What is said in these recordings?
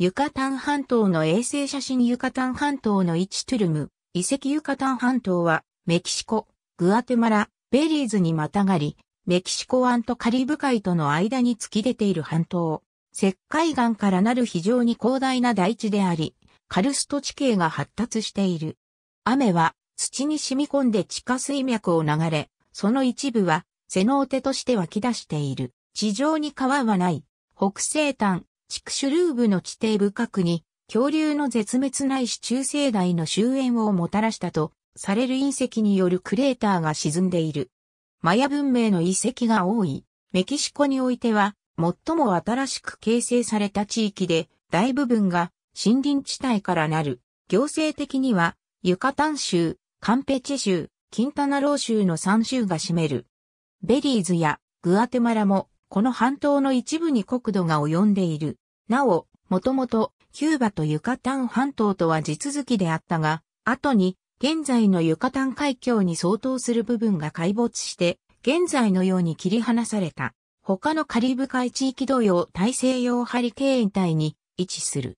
ユカタン半島の衛星写真ユカタン半島の位置トゥルム、遺跡ユカタン半島は、メキシコ、グアテマラ、ベリーズにまたがり、メキシコ湾とカリブ海との間に突き出ている半島。石灰岩からなる非常に広大な大地であり、カルスト地形が発達している。雨は土に染み込んで地下水脈を流れ、その一部はセノーテとして湧き出している。地上に川はない。北西端、地区シュルーブの地底深くに、恐竜の絶滅ないし中生代の終焉をもたらしたと、される隕石によるクレーターが沈んでいる。マヤ文明の遺跡が多い、メキシコにおいては、最も新しく形成された地域で、大部分が森林地帯からなる。行政的には、ユカタン州、カンペチェ州、キンタナロー州の3州が占める。ベリーズやグアテマラもこの半島の一部に国土が及んでいる。なお、もともと、キューバとユカタン半島とは地続きであったが、後に、現在のユカタン海峡に相当する部分が解没して、現在のように切り離された。他のカリブ海地域同様大西洋ハリケーン帯に位置する。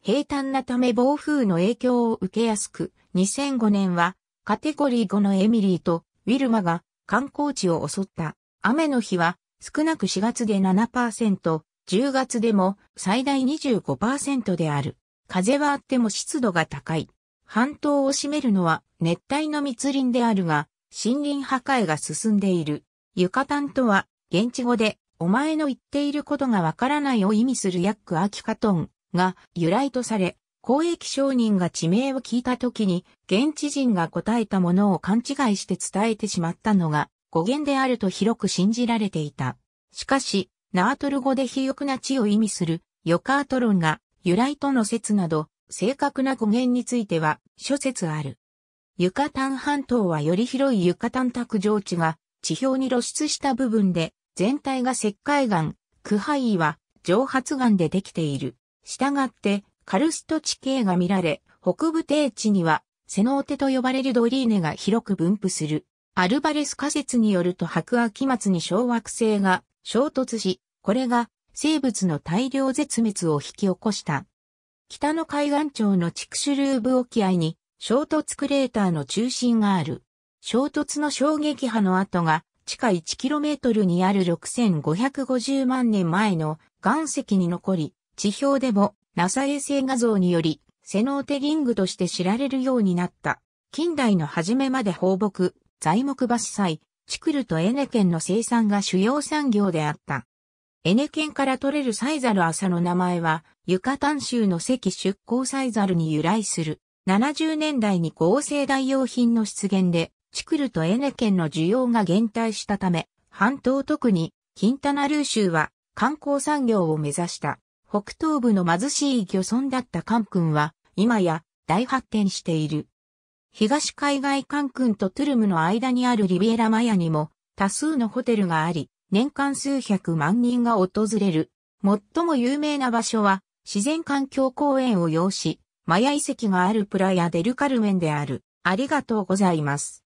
平坦なため暴風の影響を受けやすく、2005年はカテゴリー5のエミリーとウィルマが観光地を襲った。雨の日は少なく4月で7%、10月でも最大25%である。風はあっても湿度が高い。半島を占めるのは熱帯の密林であるが、森林破壊が進んでいる。ユカタンとは、現地語で、お前の言っていることがわからないを意味するヤック・アキカトンが由来とされ、公益商人が地名を聞いた時に、現地人が答えたものを勘違いして伝えてしまったのが語源であると広く信じられていた。しかし、ナートル語で肥沃な地を意味するヨカートロンが由来との説など、正確な語源については諸説ある。ユカタン半島はより広いユカタン卓上地が地表に露出した部分で、全体が石灰岩、区ハイは蒸発岩でできている。したがって、カルスト地形が見られ、北部低地には、セノーテと呼ばれるドリーネが広く分布する。アルバレス仮説によると白亜紀末に小惑星が衝突し、これが生物の大量絶滅を引き起こした。北の海岸町のチクシュルーブ沖合に衝突クレーターの中心がある。衝突の衝撃波の跡が地下 1km にある6550万年前の岩石に残り、地表でも NASA 衛星画像によりセノーテリングとして知られるようになった。近代の初めまで放牧、材木伐採、チクルとエネ県の生産が主要産業であった。エネ県から取れるサイザル朝の名前は、ユカタン州の赤出港サイザルに由来する。70年代に合成代用品の出現で、チクルとエネ県の需要が減退したため、半島特に、キンタナルー州は観光産業を目指した。北東部の貧しい漁村だったカン君は、今や大発展している。東海外関空とトゥルムの間にあるリビエラマヤにも多数のホテルがあり、年間数百万人が訪れる。最も有名な場所は自然環境公園を要し、マヤ遺跡があるプラヤデルカルメンである。ありがとうございます。